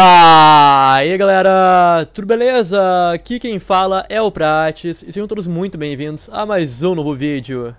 aí galera, tudo beleza? Aqui quem fala é o Prates e sejam todos muito bem-vindos a mais um novo vídeo.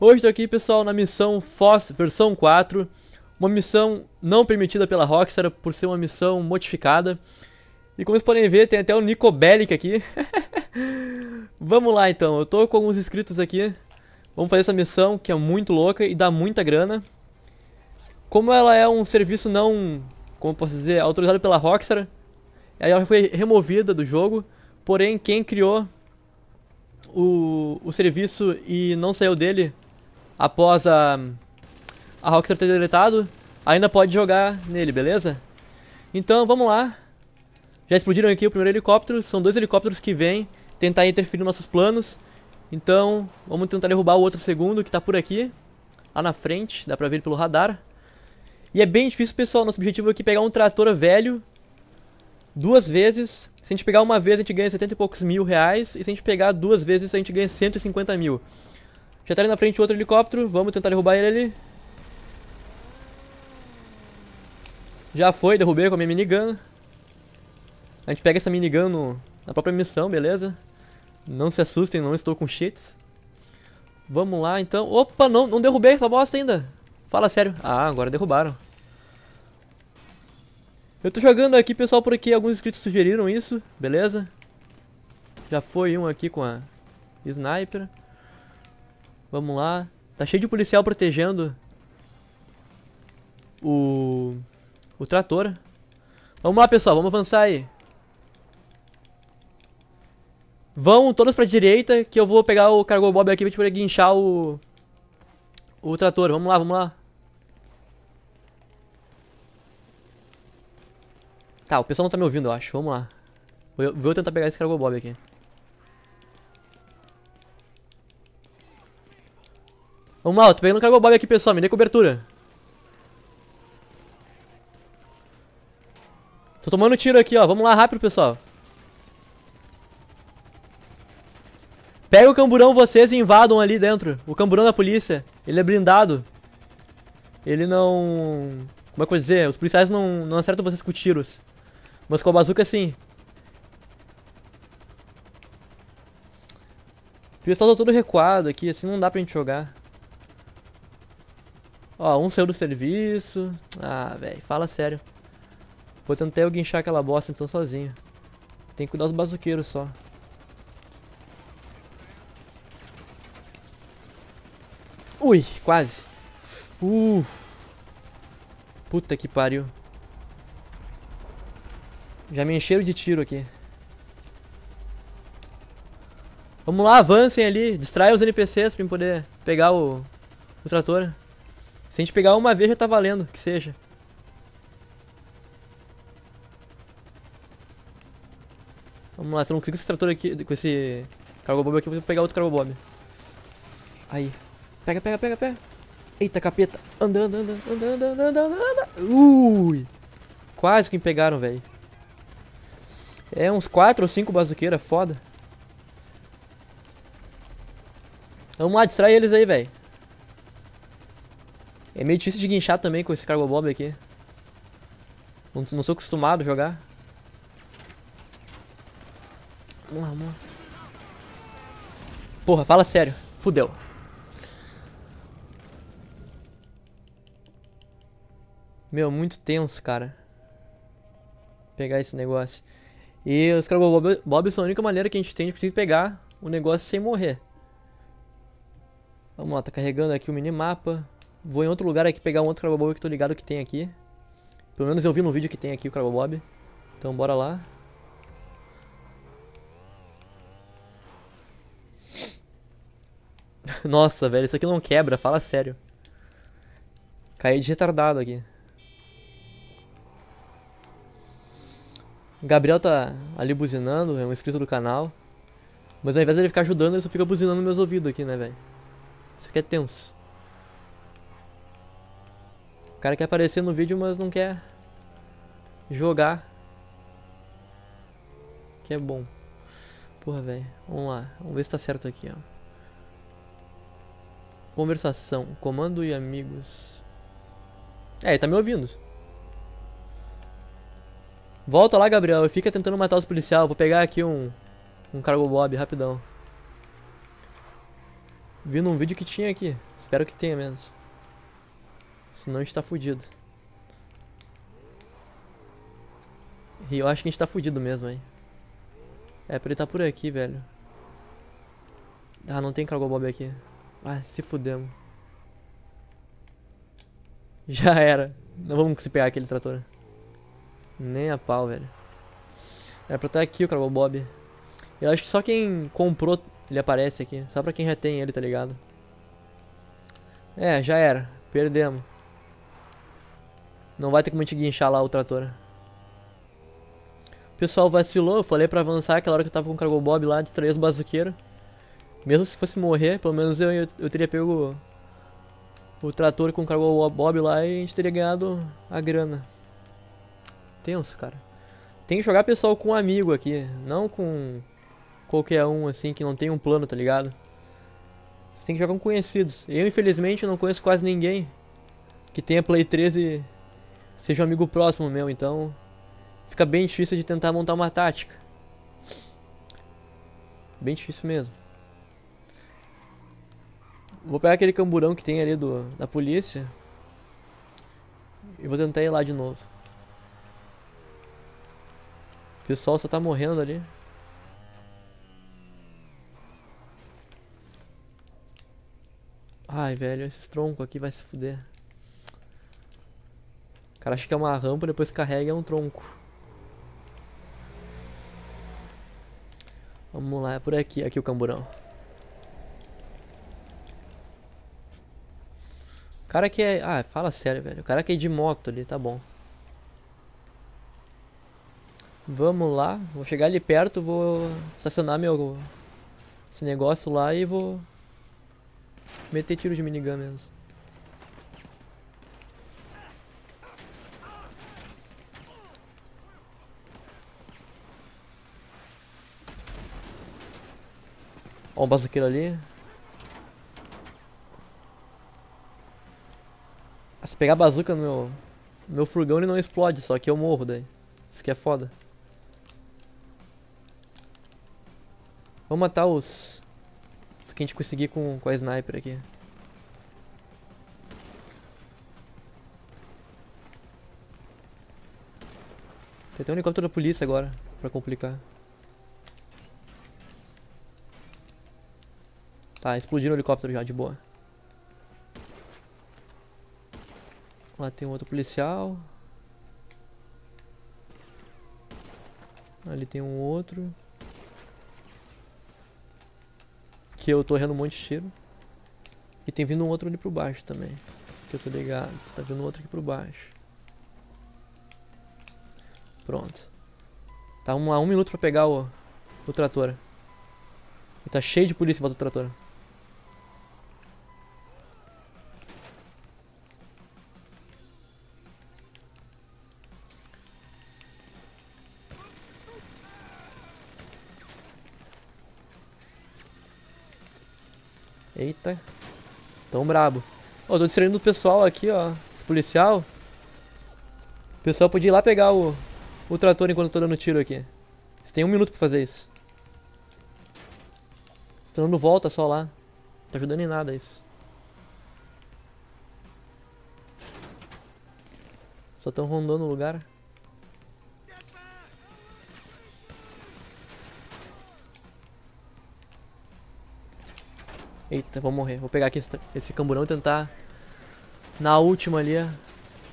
Hoje estou aqui pessoal na missão Foss versão 4, uma missão não permitida pela Rockstar por ser uma missão modificada. E como vocês podem ver tem até o Nico Bellic aqui. Vamos lá então, eu estou com alguns inscritos aqui, vamos fazer essa missão que é muito louca e dá muita grana. Como ela é um serviço não como posso dizer, autorizado pela Rockstar. Ela foi removida do jogo, porém quem criou o, o serviço e não saiu dele após a, a Rockstar ter deletado, ainda pode jogar nele, beleza? Então vamos lá. Já explodiram aqui o primeiro helicóptero, são dois helicópteros que vêm tentar interferir nos nossos planos. Então vamos tentar derrubar o outro segundo que está por aqui, lá na frente, dá pra ver ele pelo radar. E é bem difícil, pessoal. Nosso objetivo aqui é pegar um trator velho duas vezes. Se a gente pegar uma vez, a gente ganha 70 e poucos mil reais. E se a gente pegar duas vezes, a gente ganha 150 mil. Já tá ali na frente outro helicóptero. Vamos tentar derrubar ele. Já foi, derrubei com a minha minigun. A gente pega essa minigun no, na própria missão, beleza? Não se assustem, não estou com cheats. Vamos lá, então. Opa, não, não derrubei essa bosta ainda. Fala sério. Ah, agora derrubaram. Eu tô jogando aqui, pessoal, porque alguns inscritos sugeriram isso, beleza? Já foi um aqui com a sniper. Vamos lá. Tá cheio de policial protegendo o o trator. Vamos lá, pessoal, vamos avançar aí. Vão todos pra direita que eu vou pegar o cargo bob aqui pra gente poder guinchar o o trator. Vamos lá, vamos lá. Tá, o pessoal não tá me ouvindo, eu acho. Vamos lá. Vou, vou tentar pegar esse Cargo Bob aqui. Vamos lá, eu tô pegando o Cargo Bob aqui, pessoal. Me dê cobertura. Tô tomando tiro aqui, ó. Vamos lá, rápido, pessoal. Pega o camburão vocês e invadam ali dentro. O camburão da polícia. Ele é blindado. Ele não... Como é que eu vou dizer? Os policiais não, não acertam vocês com tiros. Mas com a bazuca, sim. O pessoal tá todo recuado aqui, assim não dá pra gente jogar. Ó, um saiu do serviço. Ah, velho, fala sério. Vou tentar eu guinchar aquela bosta então sozinho. Tem que cuidar dos bazuqueiros só. Ui, quase. Uh. Puta que pariu. Já me encheram de tiro aqui. Vamos lá, avancem ali. Distraem os NPCs pra eu poder pegar o, o trator. Se a gente pegar uma vez já tá valendo, que seja. Vamos lá, se eu não conseguir esse trator aqui, com esse cargo bomb aqui, eu vou pegar outro cargo bomb. Aí. Pega, pega, pega, pega. Eita, capeta. andando, andando, andando, andando, andando. anda, Ui. Quase que me pegaram, velho. É uns 4 ou 5 bazuqueiras, é foda. Vamos lá, distrai eles aí, velho. É meio difícil de guinchar também com esse cargo Bob aqui. Não, não, sou acostumado a jogar. Vamos lá, vamos lá. Porra, fala sério. Fudeu. Meu, muito tenso, cara. Pegar esse negócio. E os caras Bob, Bob são a única maneira que a gente tem de conseguir pegar o negócio sem morrer. Vamos lá, tá carregando aqui o minimapa. Vou em outro lugar aqui pegar um outro Crabobob que tô ligado que tem aqui. Pelo menos eu vi no vídeo que tem aqui o Crabobob. Então bora lá. Nossa, velho, isso aqui não quebra, fala sério. Caí de retardado aqui. Gabriel tá ali buzinando, é um inscrito do canal. Mas ao invés de ele ficar ajudando, ele só fica buzinando nos meus ouvidos aqui, né, velho? Isso aqui é tenso. O cara quer aparecer no vídeo, mas não quer jogar. Que é bom. Porra, velho. Vamos lá. Vamos ver se tá certo aqui, ó. Conversação. Comando e amigos. É, ele tá me ouvindo. Volta lá, Gabriel. Fica tentando matar os policiais. Vou pegar aqui um... Um cargo bob, rapidão. Vi num vídeo que tinha aqui. Espero que tenha mesmo. Senão a gente tá fudido. E eu acho que a gente tá fudido mesmo, hein. É, pra ele tá por aqui, velho. Ah, não tem cargo bob aqui. Ah, se fudemos. Já era. Não vamos conseguir pegar aquele trator. Nem a pau, velho. Era é pra estar aqui o cargo Bob. Eu acho que só quem comprou ele aparece aqui. Só pra quem já tem ele, tá ligado? É, já era. Perdemos. Não vai ter como a gente guinchar lá o trator. O pessoal vacilou, eu falei pra avançar aquela hora que eu tava com o Cargo Bob lá, distrair os bazuqueiros. Mesmo se fosse morrer, pelo menos eu, eu, eu teria pego o, o trator com o Cargo Bob lá e a gente teria ganhado a grana tenso, cara. Tem que jogar pessoal com um amigo aqui, não com qualquer um assim que não tem um plano, tá ligado? Você tem que jogar com conhecidos. Eu, infelizmente, não conheço quase ninguém que tenha Play 13 seja um amigo próximo meu, então fica bem difícil de tentar montar uma tática. Bem difícil mesmo. Vou pegar aquele camburão que tem ali do, da polícia. E vou tentar ir lá de novo. O pessoal só tá morrendo ali. Ai, velho, esse tronco aqui vai se fuder. O cara acha que é uma rampa, depois carrega é um tronco. Vamos lá, é por aqui. Aqui o camburão. O cara que é... Ah, fala sério, velho. O cara que é de moto ali, tá bom. Vamos lá, vou chegar ali perto, vou estacionar meu esse negócio lá e vou meter tiro de minigun mesmo. Ó, um bazuqueiro ali. Ah, se pegar bazuca no meu, no meu furgão ele não explode, só que eu morro daí. Isso que é foda. Vamos matar os... Os que a gente conseguir com, com a sniper aqui. Tem até um helicóptero da polícia agora, pra complicar. Tá, explodiram o helicóptero já, de boa. Lá tem um outro policial. Ali tem um outro. Que eu tô errando um monte de tiro. E tem vindo um outro ali pro baixo também. Que eu tô ligado. Tá vindo um outro aqui pro baixo. Pronto. Tá um, um minuto pra pegar o, o trator. E tá cheio de polícia em volta do trator. Tá tão brabo. Ó, oh, tô distraindo o pessoal aqui, ó. Os policial. O pessoal podia ir lá pegar o, o trator enquanto eu tô dando tiro aqui. Você tem um minuto pra fazer isso. Você tá dando volta só lá. Não tá ajudando em nada isso. Só tão rondando o lugar. Eita, vou morrer. Vou pegar aqui esse, esse camburão e tentar, na última ali,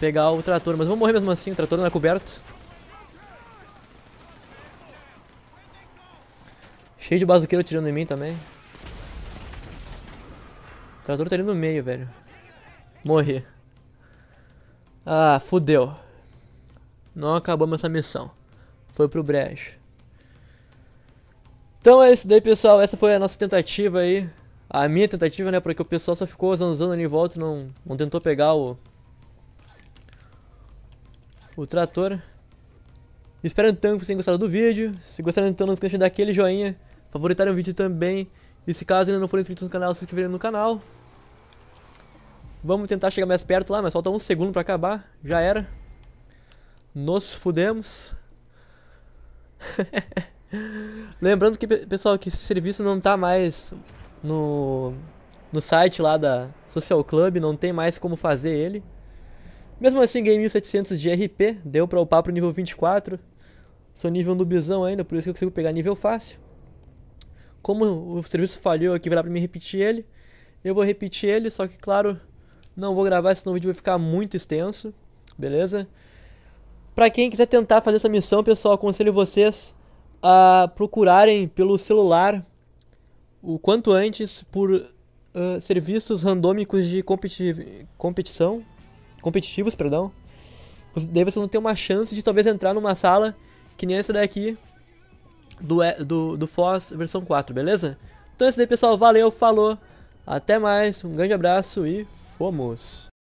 pegar o trator. Mas vou morrer mesmo assim, o trator não é coberto. Cheio de bazuqueiro tirando em mim também. O trator tá ali no meio, velho. Morri. Ah, fudeu. Não acabamos essa missão. Foi pro brejo. Então é isso daí, pessoal. Essa foi a nossa tentativa aí a minha tentativa, né? Porque o pessoal só ficou zanzando ali em volta, não, não tentou pegar o... O trator. Espero então que vocês tenham gostado do vídeo. Se gostaram, então não esqueçam de dar aquele joinha. Favoritarem o vídeo também. E se caso ainda não forem inscritos no canal, se inscreverem no canal. Vamos tentar chegar mais perto lá, mas falta um segundo pra acabar. Já era. Nos fudemos. Lembrando que, pessoal, que esse serviço não tá mais no, no site lá da Social Club, não tem mais como fazer ele. Mesmo assim, ganhei 1700 de RP, deu pra upar pro nível 24. Sou nível nubizão ainda, por isso que eu consigo pegar nível fácil. Como o serviço falhou aqui, vai dar pra me repetir ele. Eu vou repetir ele, só que claro, não vou gravar, senão o vídeo vai ficar muito extenso, beleza? Pra quem quiser tentar fazer essa missão, pessoal, aconselho vocês a procurarem pelo celular o quanto antes por uh, ah, serviços randômicos de competi competição, competitivos, perdão. Daí você não tem uma chance de talvez entrar numa sala que nem essa daqui do, do, do Foz versão 4, beleza? Então é isso daí, pessoal. Valeu, falou. Até mais, um grande abraço e fomos!